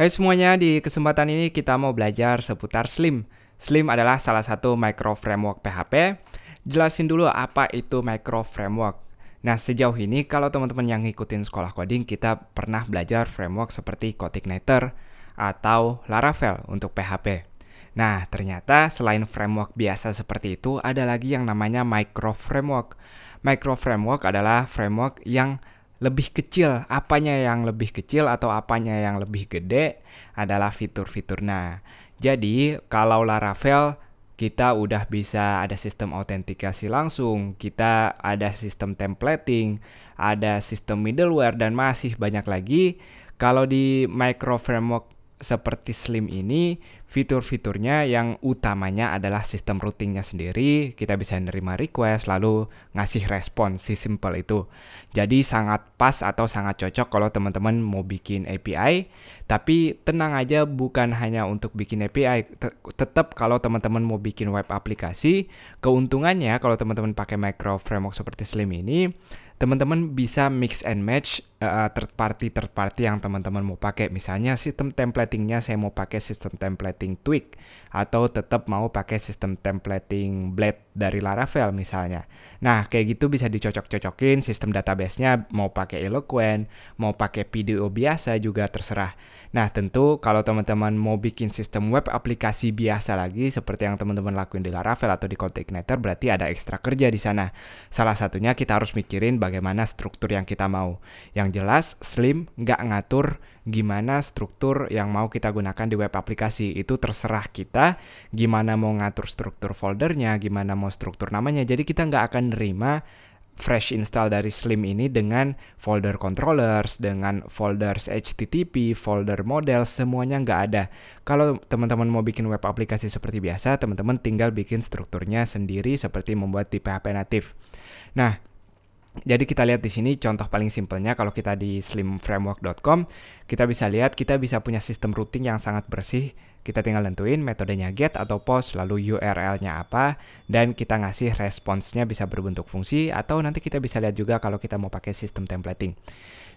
Hai semuanya, di kesempatan ini kita mau belajar seputar Slim. Slim adalah salah satu micro framework PHP. Jelasin dulu apa itu micro framework. Nah, sejauh ini kalau teman-teman yang ngikutin sekolah coding, kita pernah belajar framework seperti Cotignator atau Laravel untuk PHP. Nah, ternyata selain framework biasa seperti itu, ada lagi yang namanya micro framework. Micro framework adalah framework yang lebih kecil, apanya yang lebih kecil atau apanya yang lebih gede adalah fitur-fitur. Nah, jadi kalau Laravel kita udah bisa ada sistem autentikasi langsung, kita ada sistem templating, ada sistem middleware dan masih banyak lagi. Kalau di micro framework seperti Slim ini fitur-fiturnya yang utamanya adalah sistem routingnya sendiri kita bisa menerima request lalu ngasih respon si simple itu jadi sangat pas atau sangat cocok kalau teman-teman mau bikin API tapi tenang aja bukan hanya untuk bikin API tetap kalau teman-teman mau bikin web aplikasi keuntungannya kalau teman-teman pakai micro framework seperti Slim ini teman-teman bisa mix and match uh, third party third party yang teman-teman mau pakai. Misalnya sistem templatingnya saya mau pakai sistem templating Twig atau tetap mau pakai sistem templating Blade dari Laravel misalnya. Nah kayak gitu bisa dicocok-cocokin sistem databasenya mau pakai Eloquent, mau pakai PDO biasa juga terserah. Nah tentu kalau teman-teman mau bikin sistem web aplikasi biasa lagi seperti yang teman-teman lakuin di Laravel atau di Container berarti ada ekstra kerja di sana. Salah satunya kita harus mikirin bagaimana struktur yang kita mau. Yang yang jelas Slim nggak ngatur gimana struktur yang mau kita gunakan di web aplikasi. Itu terserah kita gimana mau ngatur struktur foldernya, gimana mau struktur namanya. Jadi kita nggak akan nerima fresh install dari Slim ini dengan folder controllers, dengan folders HTTP, folder model, semuanya nggak ada. Kalau teman-teman mau bikin web aplikasi seperti biasa, teman-teman tinggal bikin strukturnya sendiri seperti membuat di PHP native. Nah, jadi kita lihat di sini contoh paling simpelnya kalau kita di slimframework.com kita bisa lihat kita bisa punya sistem routing yang sangat bersih kita tinggal nentuin metodenya get atau post, lalu URL-nya apa, dan kita ngasih responsnya bisa berbentuk fungsi, atau nanti kita bisa lihat juga kalau kita mau pakai sistem templating.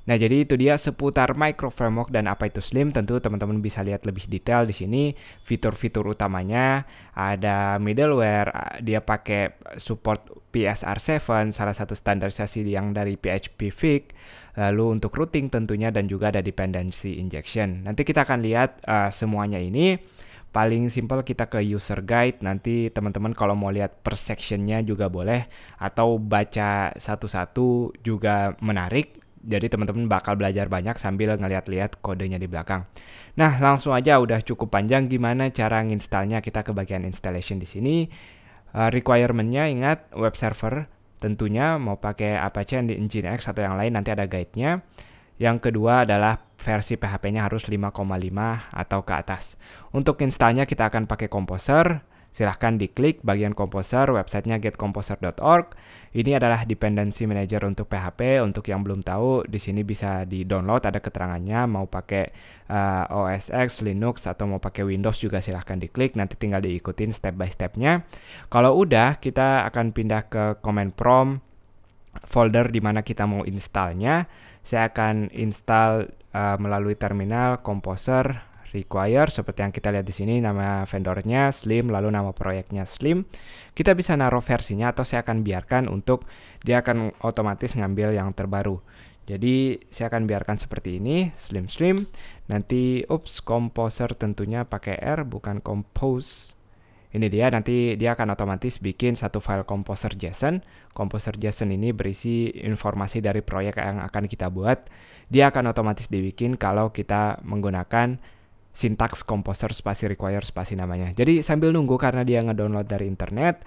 Nah, jadi itu dia seputar micro framework dan apa itu Slim. Tentu teman-teman bisa lihat lebih detail di sini fitur-fitur utamanya. Ada middleware, dia pakai support PSR7, salah satu standarisasi yang dari PHP Fig lalu untuk routing tentunya dan juga ada dependency injection. Nanti kita akan lihat uh, semuanya ini. Paling simpel kita ke user guide, nanti teman-teman kalau mau lihat per sectionnya juga boleh, atau baca satu-satu juga menarik, jadi teman-teman bakal belajar banyak sambil ngeliat-liat kodenya di belakang. Nah, langsung aja udah cukup panjang gimana cara nginstalnya. Kita ke bagian installation di sini. Uh, requirementnya ingat web server Tentunya mau pakai apa aja Apache Nginx atau yang lain nanti ada guide-nya. Yang kedua adalah versi PHP-nya harus 5,5 atau ke atas. Untuk instalnya kita akan pakai Composer, Silahkan diklik bagian komposer, websitenya getcomposer.org. Ini adalah dependency manager untuk PHP. Untuk yang belum tahu, di sini bisa di-download, ada keterangannya. Mau pakai uh, eh, OS X, Linux, atau mau pakai Windows juga silahkan diklik. Nanti tinggal diikutin step by stepnya. Kalau udah, kita akan pindah ke command prompt folder di mana kita mau installnya. Saya akan install uh, melalui terminal Composer require seperti yang kita lihat di sini nama vendornya Slim lalu nama proyeknya Slim kita bisa naruh versinya atau saya akan biarkan untuk dia akan otomatis ngambil yang terbaru jadi saya akan biarkan seperti ini Slim Slim nanti ups composer tentunya pakai R bukan compose ini dia nanti dia akan otomatis bikin satu file composer JSON. Composer JSON ini berisi informasi dari proyek yang akan kita buat. Dia akan otomatis dibikin kalau kita menggunakan sintaks composer spasi require spasi namanya. Jadi sambil nunggu karena dia ngedownload dari internet,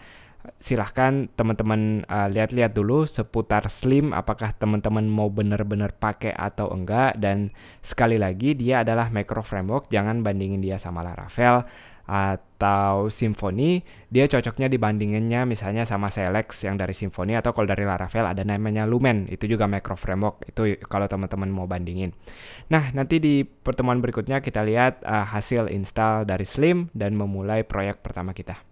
silahkan teman-teman uh, lihat-lihat dulu seputar Slim apakah teman-teman mau benar-benar pakai atau enggak dan sekali lagi dia adalah macro framework jangan bandingin dia sama Laravel atau simfoni dia cocoknya dibandinginnya misalnya sama Selex yang dari simfoni atau kalau dari Laravel ada namanya Lumen itu juga micro framework itu kalau teman-teman mau bandingin nah nanti di pertemuan berikutnya kita lihat uh, hasil install dari Slim dan memulai proyek pertama kita